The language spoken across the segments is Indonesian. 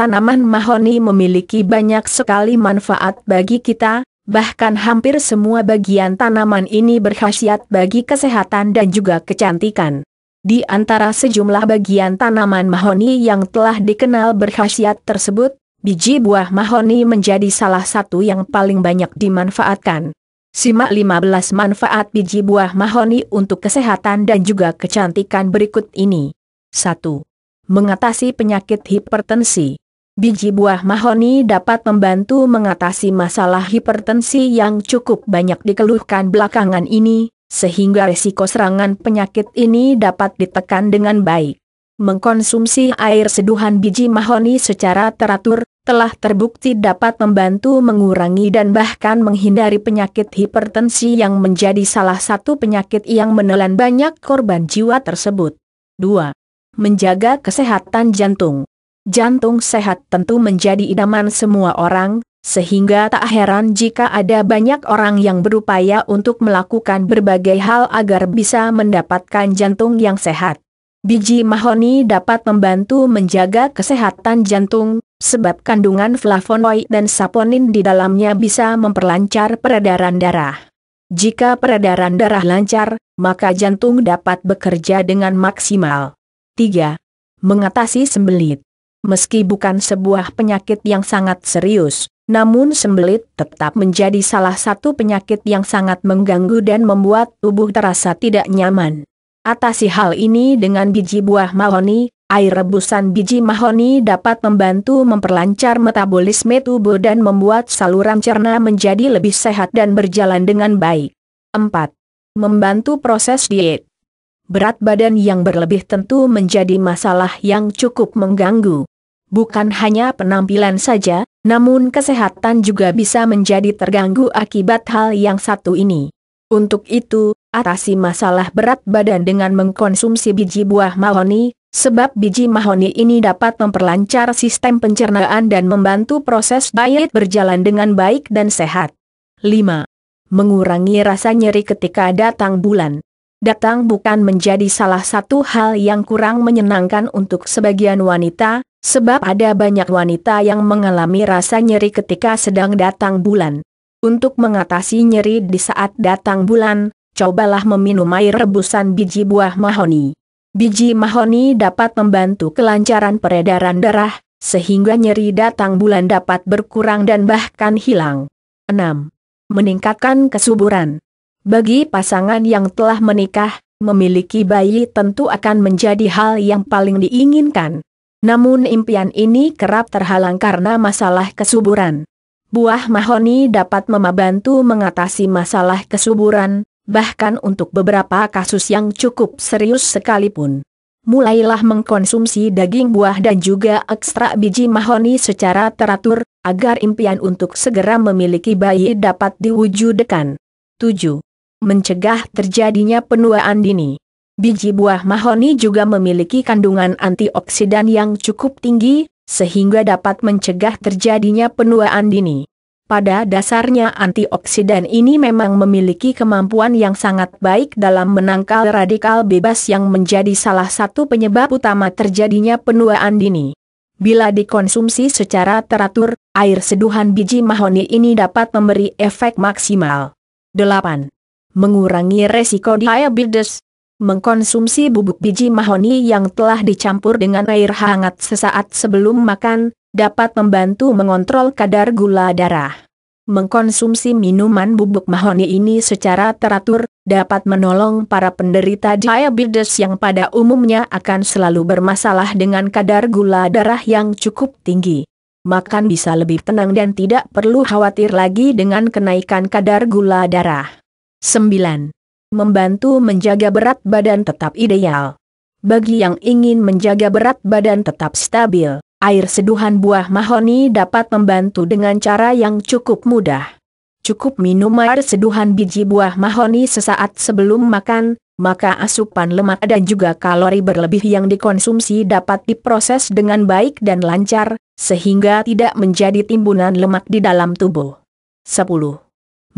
Tanaman mahoni memiliki banyak sekali manfaat bagi kita, bahkan hampir semua bagian tanaman ini berkhasiat bagi kesehatan dan juga kecantikan. Di antara sejumlah bagian tanaman mahoni yang telah dikenal berkhasiat tersebut, biji buah mahoni menjadi salah satu yang paling banyak dimanfaatkan. Simak 15 manfaat biji buah mahoni untuk kesehatan dan juga kecantikan berikut ini. 1. Mengatasi penyakit hipertensi biji buah mahoni dapat membantu mengatasi masalah hipertensi yang cukup banyak dikeluhkan belakangan ini, sehingga resiko serangan penyakit ini dapat ditekan dengan baik. Mengkonsumsi air seduhan biji mahoni secara teratur, telah terbukti dapat membantu mengurangi dan bahkan menghindari penyakit hipertensi yang menjadi salah satu penyakit yang menelan banyak korban jiwa tersebut. 2. Menjaga kesehatan jantung jantung sehat tentu menjadi idaman semua orang, sehingga tak heran jika ada banyak orang yang berupaya untuk melakukan berbagai hal agar bisa mendapatkan jantung yang sehat. Biji mahoni dapat membantu menjaga kesehatan jantung, sebab kandungan flavonoid dan saponin di dalamnya bisa memperlancar peredaran darah. Jika peredaran darah lancar, maka jantung dapat bekerja dengan maksimal. 3. Mengatasi sembelit Meski bukan sebuah penyakit yang sangat serius, namun sembelit tetap menjadi salah satu penyakit yang sangat mengganggu dan membuat tubuh terasa tidak nyaman. Atasi hal ini dengan biji buah mahoni, air rebusan biji mahoni dapat membantu memperlancar metabolisme tubuh dan membuat saluran cerna menjadi lebih sehat dan berjalan dengan baik. 4. Membantu proses diet Berat badan yang berlebih tentu menjadi masalah yang cukup mengganggu, Bukan hanya penampilan saja, namun kesehatan juga bisa menjadi terganggu akibat hal yang satu ini. Untuk itu, atasi masalah berat badan dengan mengkonsumsi biji buah mahoni, sebab biji mahoni ini dapat memperlancar sistem pencernaan dan membantu proses diet berjalan dengan baik dan sehat. 5. Mengurangi rasa nyeri ketika datang bulan. Datang bukan menjadi salah satu hal yang kurang menyenangkan untuk sebagian wanita, Sebab ada banyak wanita yang mengalami rasa nyeri ketika sedang datang bulan. Untuk mengatasi nyeri di saat datang bulan, cobalah meminum air rebusan biji buah mahoni. Biji mahoni dapat membantu kelancaran peredaran darah, sehingga nyeri datang bulan dapat berkurang dan bahkan hilang. 6. Meningkatkan kesuburan. Bagi pasangan yang telah menikah, memiliki bayi tentu akan menjadi hal yang paling diinginkan. Namun impian ini kerap terhalang karena masalah kesuburan. Buah mahoni dapat membantu mengatasi masalah kesuburan, bahkan untuk beberapa kasus yang cukup serius sekalipun. Mulailah mengkonsumsi daging buah dan juga ekstrak biji mahoni secara teratur, agar impian untuk segera memiliki bayi dapat diwujudkan. 7. Mencegah terjadinya penuaan dini Biji buah mahoni juga memiliki kandungan antioksidan yang cukup tinggi, sehingga dapat mencegah terjadinya penuaan dini. Pada dasarnya antioksidan ini memang memiliki kemampuan yang sangat baik dalam menangkal radikal bebas yang menjadi salah satu penyebab utama terjadinya penuaan dini. Bila dikonsumsi secara teratur, air seduhan biji mahoni ini dapat memberi efek maksimal. 8. Mengurangi resiko diabetes mengkonsumsi bubuk biji mahoni yang telah dicampur dengan air hangat sesaat sebelum makan, dapat membantu mengontrol kadar gula darah. Mengkonsumsi minuman bubuk mahoni ini secara teratur, dapat menolong para penderita diabetes yang pada umumnya akan selalu bermasalah dengan kadar gula darah yang cukup tinggi. Makan bisa lebih tenang dan tidak perlu khawatir lagi dengan kenaikan kadar gula darah. 9 membantu menjaga berat badan tetap ideal. Bagi yang ingin menjaga berat badan tetap stabil, air seduhan buah mahoni dapat membantu dengan cara yang cukup mudah. Cukup minum air seduhan biji buah mahoni sesaat sebelum makan, maka asupan lemak dan juga kalori berlebih yang dikonsumsi dapat diproses dengan baik dan lancar, sehingga tidak menjadi timbunan lemak di dalam tubuh. 10.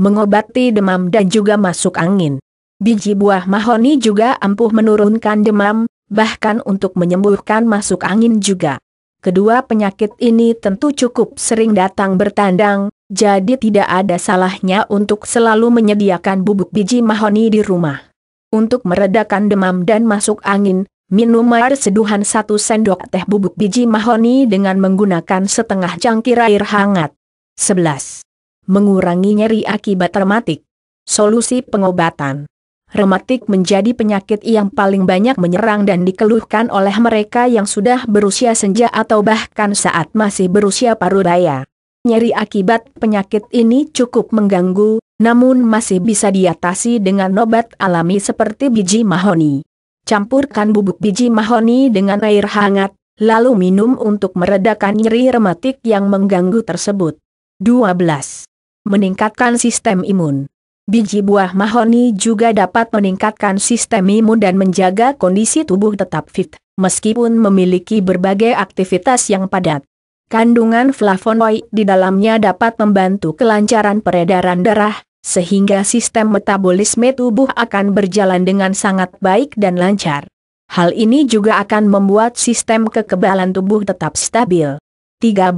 Mengobati demam dan juga masuk angin. Biji buah mahoni juga ampuh menurunkan demam, bahkan untuk menyembuhkan masuk angin juga. Kedua penyakit ini tentu cukup sering datang bertandang, jadi tidak ada salahnya untuk selalu menyediakan bubuk biji mahoni di rumah. Untuk meredakan demam dan masuk angin, minum air seduhan satu sendok teh bubuk biji mahoni dengan menggunakan setengah cangkir air hangat. 11. Mengurangi nyeri akibat rematik. Solusi pengobatan rematik menjadi penyakit yang paling banyak menyerang dan dikeluhkan oleh mereka yang sudah berusia senja atau bahkan saat masih berusia paruh baya. Nyeri akibat penyakit ini cukup mengganggu, namun masih bisa diatasi dengan obat alami seperti biji mahoni. Campurkan bubuk biji mahoni dengan air hangat, lalu minum untuk meredakan nyeri rematik yang mengganggu tersebut. 12. Meningkatkan sistem imun biji buah mahoni juga dapat meningkatkan sistem imun dan menjaga kondisi tubuh tetap fit, meskipun memiliki berbagai aktivitas yang padat. Kandungan flavonoid di dalamnya dapat membantu kelancaran peredaran darah, sehingga sistem metabolisme tubuh akan berjalan dengan sangat baik dan lancar. Hal ini juga akan membuat sistem kekebalan tubuh tetap stabil. 13.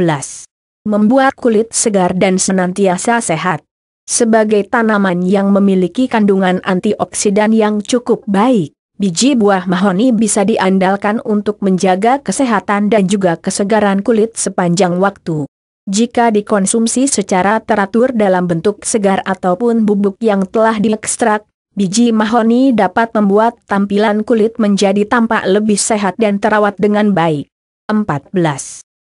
Membuat kulit segar dan senantiasa sehat. Sebagai tanaman yang memiliki kandungan antioksidan yang cukup baik, biji buah mahoni bisa diandalkan untuk menjaga kesehatan dan juga kesegaran kulit sepanjang waktu. Jika dikonsumsi secara teratur dalam bentuk segar ataupun bubuk yang telah diekstrak, biji mahoni dapat membuat tampilan kulit menjadi tampak lebih sehat dan terawat dengan baik. 14.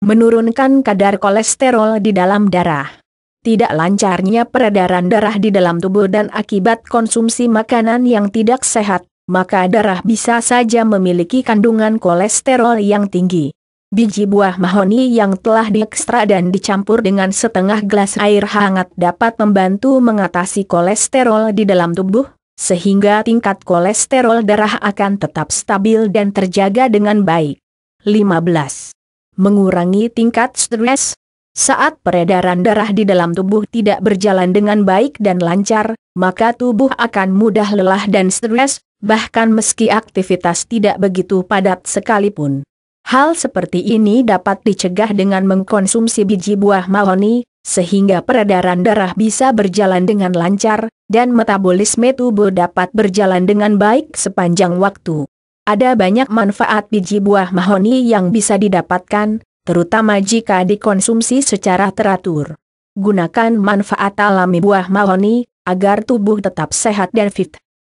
Menurunkan kadar kolesterol di dalam darah tidak lancarnya peredaran darah di dalam tubuh dan akibat konsumsi makanan yang tidak sehat, maka darah bisa saja memiliki kandungan kolesterol yang tinggi. Biji buah mahoni yang telah diekstra dan dicampur dengan setengah gelas air hangat dapat membantu mengatasi kolesterol di dalam tubuh, sehingga tingkat kolesterol darah akan tetap stabil dan terjaga dengan baik. 15. Mengurangi tingkat stres saat peredaran darah di dalam tubuh tidak berjalan dengan baik dan lancar, maka tubuh akan mudah lelah dan stres, bahkan meski aktivitas tidak begitu padat sekalipun. Hal seperti ini dapat dicegah dengan mengkonsumsi biji buah mahoni, sehingga peredaran darah bisa berjalan dengan lancar, dan metabolisme tubuh dapat berjalan dengan baik sepanjang waktu. Ada banyak manfaat biji buah mahoni yang bisa didapatkan, terutama jika dikonsumsi secara teratur. Gunakan manfaat alami buah mahoni, agar tubuh tetap sehat dan fit.